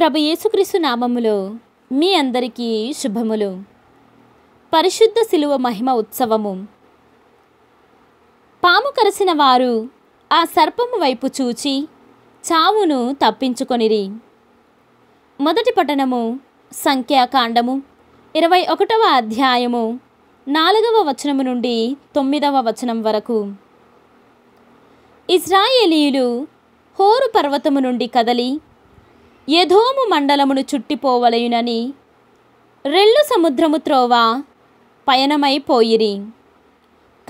ప్రభు యేసుక్రీస్తు నామములో మీ అందరికీ శుభములు పరిశుద్ధ శిలువ మహిమ ఉత్సవము పాము కరిసిన వారు ఆ సర్పము వైపు చూచి చావును తప్పించుకొనిరి మొదటి పట్టణము సంఖ్యాకాండము ఇరవై ఒకటవ అధ్యాయము నాలుగవ వచనము నుండి తొమ్మిదవ వచనం వరకు ఇజ్రాయేలీయులు హోరు పర్వతము నుండి కదలి యధోము మండలమును చుట్టిపోవలయునని రెళ్ళు సముద్రము త్రోవ పయనమైపోయిరి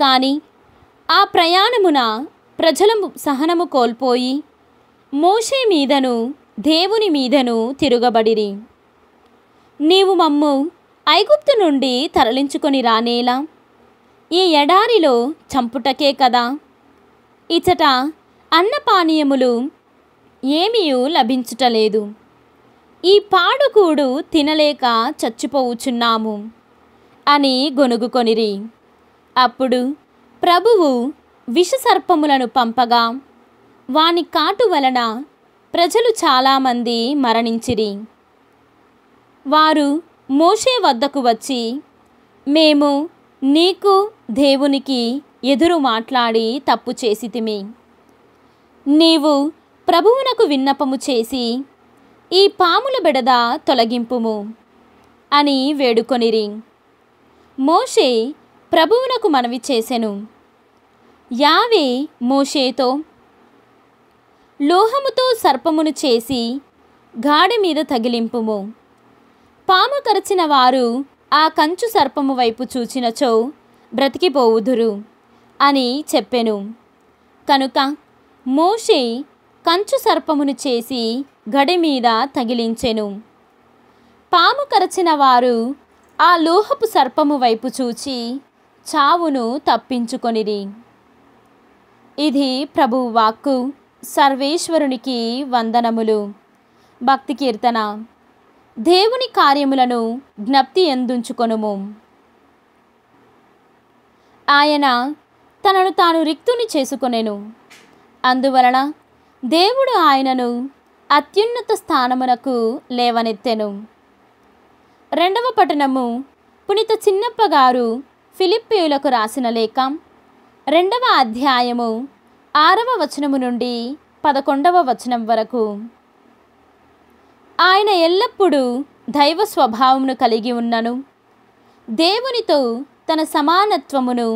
కానీ ఆ ప్రయాణమున ప్రజల సహనము కోల్పోయి మోషే మీదను దేవుని మీదను తిరుగబడిరి నీవు మమ్ము ఐగుప్తు నుండి తరలించుకొని రానేలా ఈ ఎడారిలో చంపుటకే కదా ఇచట అన్నపానీయములు ఏమీయూ లభించుటలేదు ఈ పాడుకూడు తినలేక చచ్చిపోవుచున్నాము అని గొనుగుకొనిరి అప్పుడు ప్రభువు విషసర్పములను పంపగా వాని కాటు వలన ప్రజలు చాలామంది మరణించిరి వారు మోషే వద్దకు వచ్చి మేము నీకు దేవునికి ఎదురు మాట్లాడి తప్పు చేసితిమి నీవు ప్రభువునకు విన్నపము చేసి ఈ పాముల బెడద తొలగింపుము అని వేడుకొనిరి మోషే ప్రభువునకు మనవి చేసెను యావే మోషేతో లోహముతో సర్పమును చేసి గాడి మీద తగిలింపుము పాము కరచిన వారు ఆ కంచు సర్పము వైపు చూచినచో బ్రతికిపోవుదురు అని చెప్పెను కనుక మోషే కంచు సర్పమును చేసి గడి మీద తగిలించెను పాము కరచిన వారు ఆ లోహపు సర్పము వైపు చూచి చావును తప్పించుకొనిరి ఇది ప్రభు వాక్కు సర్వేశ్వరునికి వందనములు భక్తి కీర్తన దేవుని కార్యములను జ్ఞప్తి ఎందుంచుకొనుము ఆయన తనను తాను రిక్తుని చేసుకొనెను అందువలన దేవుడు ఆయనను అత్యున్నత స్థానమునకు లేవనెత్తెను రెండవ పట్టణము పునిత చిన్నప్పగారు ఫిలిప్పీలకు ఫిలిప్పీయులకు రాసిన లేఖ రెండవ అధ్యాయము ఆరవ వచనము నుండి పదకొండవ వచనం వరకు ఆయన ఎల్లప్పుడూ దైవ స్వభావమును కలిగి ఉన్నను దేవునితో తన సమానత్వమును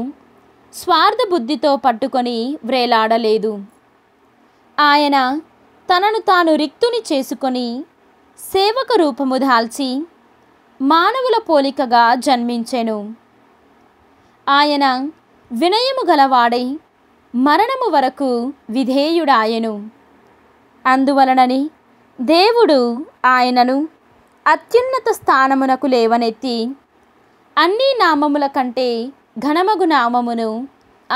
స్వార్థ బుద్ధితో పట్టుకొని వ్రేలాడలేదు ఆయన తనను తాను రిక్తుని చేసుకొని సేవక రూపము దాల్చి మానవుల పోలికగా జన్మించెను ఆయన వినయము గలవాడై మరణము వరకు విధేయుడాయెను అందువలనని దేవుడు ఆయనను అత్యున్నత స్థానమునకు లేవనెత్తి అన్ని నామముల కంటే ఘనమగు నామమును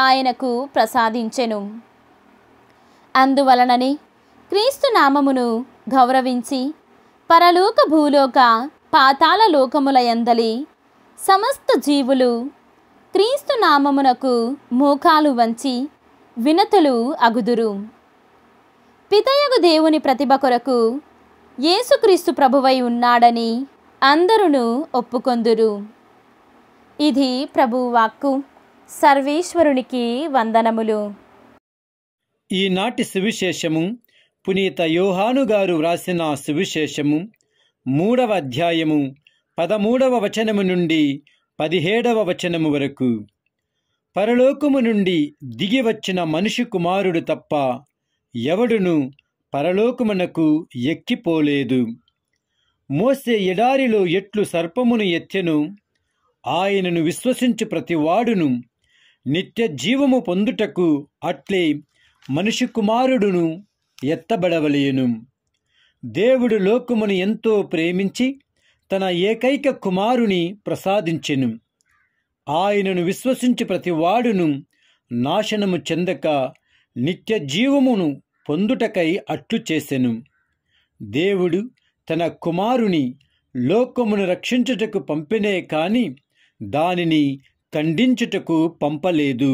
ఆయనకు ప్రసాదించెను అందువలననే క్రీస్తు నామమును గౌరవించి పరలోక భూలోక పాతాల లోకముల ఎందలి సమస్త జీవులు క్రీస్తు నామమునకు మోకాలు వంచి వినతులు అగుదురు పితయగు దేవుని ప్రతిభ కొరకు యేసుక్రీస్తు ప్రభువై ఉన్నాడని అందరూ ఒప్పుకొందురు ఇది ప్రభువాక్కు సర్వేశ్వరునికి వందనములు ఈనాటి సువిశేషము పునీత యోహాను గారు వ్రాసిన సువిశేషము మూడవ అధ్యాయము పదమూడవ వచనము నుండి పదిహేడవ వచనము వరకు పరలోకము నుండి దిగి వచ్చిన మనిషి కుమారుడు తప్ప ఎవడును పరలోకమునకు ఎక్కిపోలేదు మోసే ఎడారిలో ఎట్లు సర్పమును ఎత్తెను ఆయనను విశ్వసించు ప్రతివాడును నిత్య జీవము పొందుటకు అట్లే మనిషి కుమారుడును ఎత్తబడవలేను దేవుడు లోకమును ఎంతో ప్రేమించి తన ఏకైక కుమారుని ప్రసాదించెను ఆయనను విశ్వసించి ప్రతివాడును నాశనము చెందక నిత్య జీవమును పొందుటకై అట్టు చేసెను దేవుడు తన కుమారుని లోకమును రక్షించుటకు పంపినే కాని దానిని ఖండించుటకు పంపలేదు